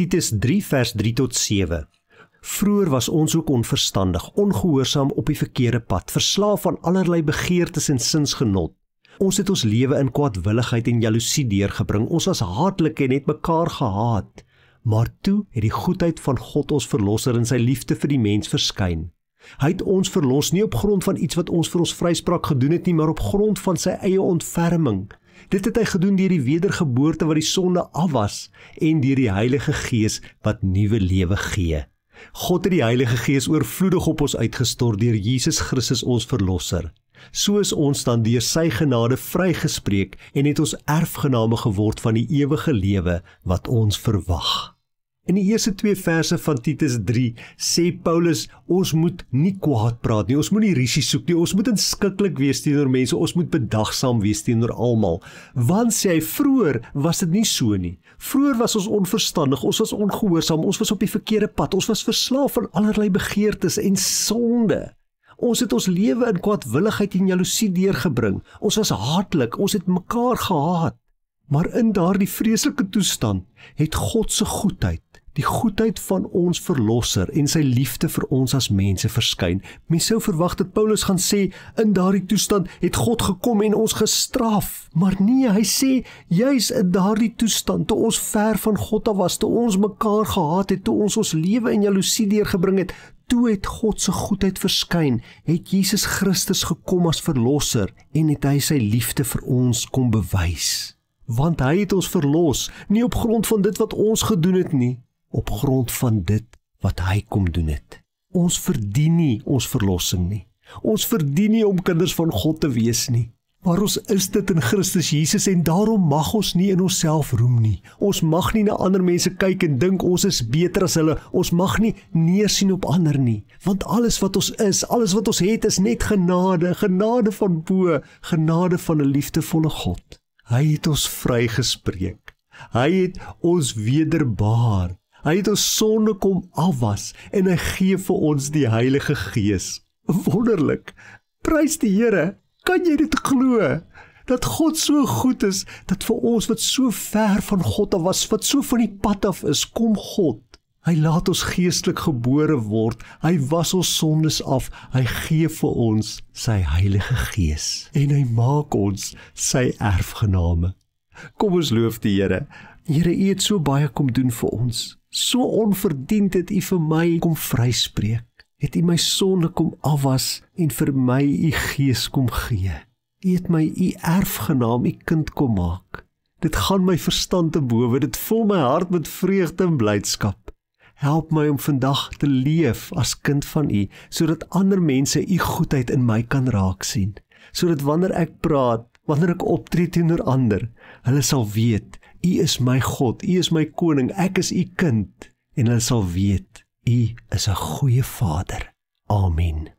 Titus 3 vers 3 tot 7. Vroer was ons ook onverstandig, ongehoorsaam op die verkeerde pad, verslaaf aan allerlei begeertes en sinsgenot. Ons het ons lewe in kwaadwilligheid en jaloesie deurgebring. Ons was haatlik en het mekaar gehaat. Maar toe het die goedheid van God ons verlosser in sy liefde vir die mens verskyn. Hy het ons verlos nie op grond van iets wat ons vir ons vryspraak gedoen het nie, maar op grond van sy eie ontferming Dit het hy gedoen deur die wedergeboorte wat die sonde afwas en deur die Heilige Gees wat nuwe lewe gee. God het die Heilige Gees oorvloedig op ons uitgestort deur Jesus Christus ons verlosser. So is ons dan deur sy genade vrygespreek en het ons erfgename geword van die ewige lewe wat ons verwag. In die eerste twee verse van Titus 3 sê Paulus ons moet nie kwaad praat nie. Ons moet nie rusie soek nie. Ons moet inskikkelik wees teenoor mense. Ons moet bedagsaam wees teenoor almal. Want sê hy vroeër was dit nie so nie. Vroeër was ons onverstandig, ons was ongehoorsaam, ons was op die verkeerde pad. Ons was verslaaf aan allerlei begeertes en sonde. Ons het ons lewe in kwaadwilligheid en jaloesie deurgebring. Ons was haatlik, ons het mekaar gehaat. Maar in daardie vreeslike toestand het God se goedheid die goedheid van ons verlosser en sy liefde vir ons as mense verskyn. Mens sou verwag dat Paulus gaan sê in daardie toestand het God gekom en ons gestraf, maar nee, hy sê juis in daardie toestand toe ons ver van God af was, toe ons mekaar gehaat het, toe ons ons lewe in jaloesie deurgebring het, toe het God se goedheid verskyn, het Jesus Christus gekom as verlosser en het hy sy liefde vir ons kom bewys want hy het ons verlos nie op grond van dit wat ons gedoen het nie op grond van dit wat hy kom doen het. Ons verdien nie ons verlossing nie. Ons verdien nie om kinders van God te wees nie. Maar ons is dit in Christus Jesus en daarom mag ons nie in onsself roem nie. Ons mag nie na ander mense kyk en dink ons is beter as hulle. Ons mag nie neersien op ander nie, want alles wat ons is, alles wat ons het is net genade, genade van bo, genade van 'n liefdevolle God. Hy het ons vrygespreek. Hy het ons wederbaar. Hy het ons sonde kom afwas en hy gee vir ons die Heilige Gees. Wonderlik. Prys die Here. Kan jy dit glo? Dat God so goed is dat vir ons wat so ver van God af was, wat so van die pad af is, kom God. Hy laat ons geestelik gebore word. Hy was ons sondes af. Hy gee vir ons sy Heilige Gees en hy maak ons sy erfgename. Kom ons loof die Here. Here, U het so baie kom doen vir ons. So onverdiend het U vir my kom vryspreek. Het U my sonde kom afwas en vir my U gees kom gee. U het my U erfgenaam, U kind kom maak. Dit gaan my verstand te bowe, dit vul my hart met vreugde en blydskap. Help my om vandag te leef as kind van U, sodat ander mense U goedheid in my kan raak sien. Sodat wanneer ek praat, wanneer ek optree teenoor ander, hulle sal weet U is my God, U is my koning, ek is U kind en hulle sal weet U is 'n goeie Vader. Amen.